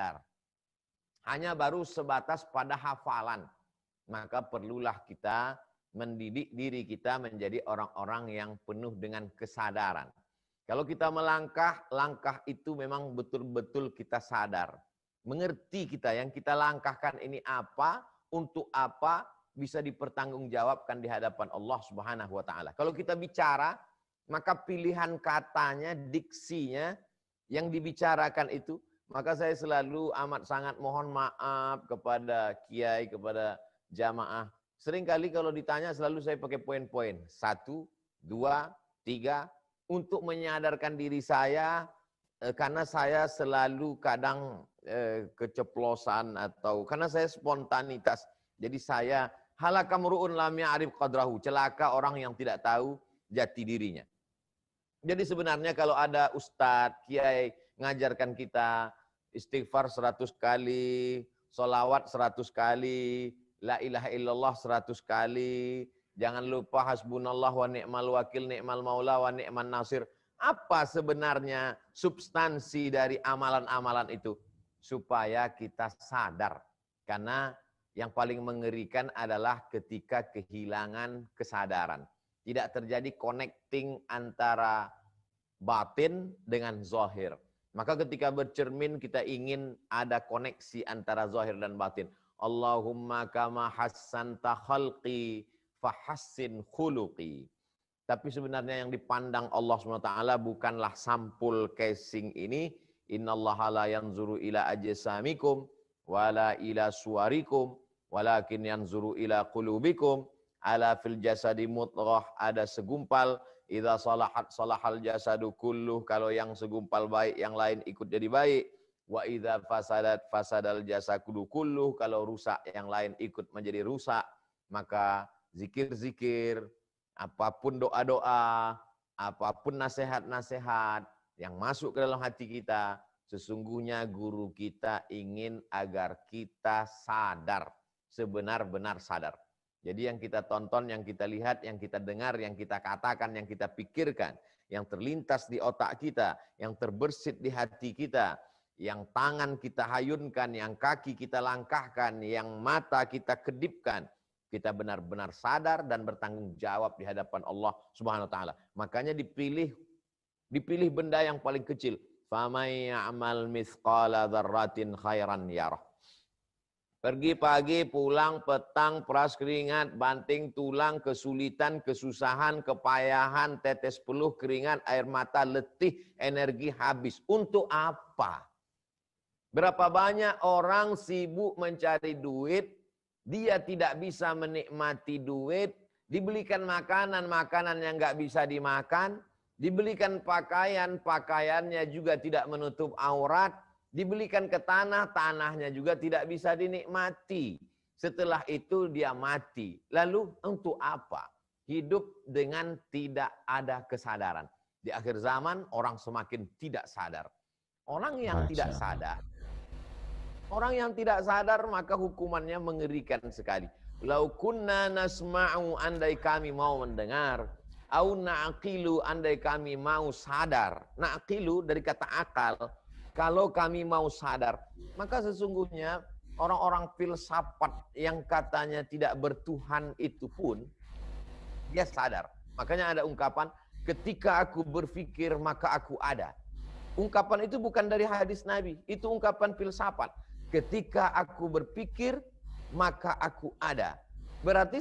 sekitar. Hanya baru sebatas pada hafalan. Maka perlulah kita mendidik diri kita menjadi orang-orang yang penuh dengan kesadaran. Kalau kita melangkah, langkah itu memang betul-betul kita sadar. Mengerti kita yang kita langkahkan ini apa, untuk apa, bisa dipertanggungjawabkan di hadapan Allah Subhanahu wa taala. Kalau kita bicara, maka pilihan katanya, diksinya yang dibicarakan itu maka saya selalu amat sangat mohon maaf kepada kiai, kepada jamaah. Sering kali kalau ditanya selalu saya pakai poin-poin. Satu, dua, tiga. Untuk menyadarkan diri saya, eh, karena saya selalu kadang eh, keceplosan atau karena saya spontanitas. Jadi saya halaka murun lamya arif qadrahu. Celaka orang yang tidak tahu jati dirinya. Jadi sebenarnya kalau ada ustadz, kiai ngajarkan kita istighfar 100 kali, solawat 100 kali, la ilaha illallah 100 kali, jangan lupa hasbunallah wa ni'mal wakil, ni'mal maula wa ni'mal nasir. Apa sebenarnya substansi dari amalan-amalan itu? Supaya kita sadar. Karena yang paling mengerikan adalah ketika kehilangan kesadaran. Tidak terjadi connecting antara batin dengan zohir. Maka ketika bercermin kita ingin ada koneksi antara zahir dan batin. Allahumma kama hassanta khalqi fahassin khuluqi. Tapi sebenarnya yang dipandang Allah SWT bukanlah sampul casing ini. allaha la yanzuru ila ajsamikum wala ila suwarikum walakin yanzuru ila qulubikum ala fil jasadi mutrah ada segumpal Idza salahat salahal jasadu kulluh. Kalau yang segumpal baik, yang lain ikut jadi baik. Wa idza fasadat fasadal jasadu kulluh. Kalau rusak, yang lain ikut menjadi rusak. Maka zikir-zikir, apapun doa-doa, apapun nasihat-nasihat yang masuk ke dalam hati kita, sesungguhnya guru kita ingin agar kita sadar, sebenar-benar sadar. Jadi yang kita tonton, yang kita lihat, yang kita dengar, yang kita katakan, yang kita pikirkan, yang terlintas di otak kita, yang terbersit di hati kita, yang tangan kita hayunkan, yang kaki kita langkahkan, yang mata kita kedipkan, kita benar-benar sadar dan bertanggung jawab di hadapan Allah Subhanahu wa taala. Makanya dipilih dipilih benda yang paling kecil. Famay ya'mal mithqala dzarratin khairan yarah. Pergi pagi, pulang, petang, peras keringat, banting tulang, kesulitan, kesusahan, kepayahan, tetes peluh, keringat, air mata, letih, energi habis. Untuk apa? Berapa banyak orang sibuk mencari duit, dia tidak bisa menikmati duit, dibelikan makanan-makanan yang nggak bisa dimakan, dibelikan pakaian, pakaiannya juga tidak menutup aurat, Dibelikan ke tanah, tanahnya juga tidak bisa dinikmati. Setelah itu dia mati. Lalu untuk apa? Hidup dengan tidak ada kesadaran. Di akhir zaman orang semakin tidak sadar. Orang yang tidak sadar. Orang yang tidak sadar maka hukumannya mengerikan sekali. Lau kunna nasma'u andai kami mau mendengar. Au na'qilu andai kami mau sadar. Na'qilu dari kata akal kalau kami mau sadar, maka sesungguhnya orang-orang filsafat yang katanya tidak bertuhan itu pun dia sadar. Makanya ada ungkapan ketika aku berpikir maka aku ada. Ungkapan itu bukan dari hadis Nabi, itu ungkapan filsafat. Ketika aku berpikir maka aku ada. Berarti